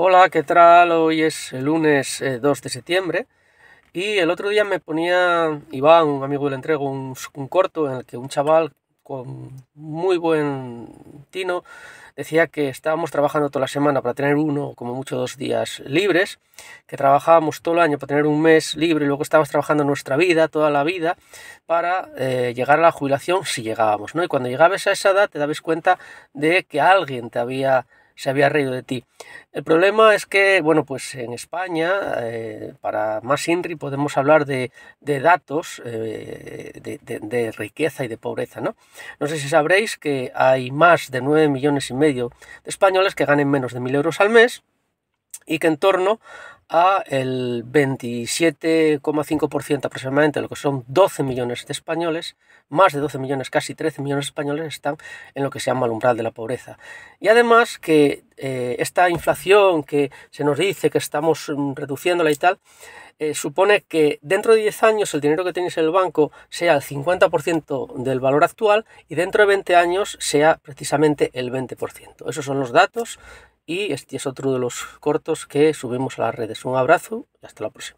Hola, ¿qué tal? Hoy es el lunes 2 eh, de septiembre y el otro día me ponía Iván, un amigo del entrego, un, un, corto en el que un chaval con muy buen tino decía que estábamos trabajando toda la semana para tener uno como mucho dos días libres, que trabajábamos todo el año para tener un mes libre y luego estábamos trabajando nuestra vida, toda la vida, para eh, llegar a la jubilación si llegábamos, ¿no? Y cuando llegabas a esa edad te dabas cuenta de que alguien te había se había reído de ti. El problema es que, bueno, pues en España, eh, para más INRI podemos hablar de, datos eh, de, riqueza y de pobreza, ¿no? No sé si sabréis que hay más de 9 millones y medio de españoles que ganen menos de 1.000 euros al mes y que en torno a el 27,5% aproximadamente, lo que son 12 millones de españoles, más de 12 millones, casi 13 millones de españoles están en lo que se llama el umbral de la pobreza. Y además que eh, esta inflación que se nos dice que estamos mm, reduciéndola y tal, eh, supone que dentro de 10 años el dinero que tienes en el banco sea el 50% del valor actual y dentro de 20 años sea precisamente el 20%. Esos son los datos y este es otro de los cortos que subimos a las redes un abrazo y hasta la próxima.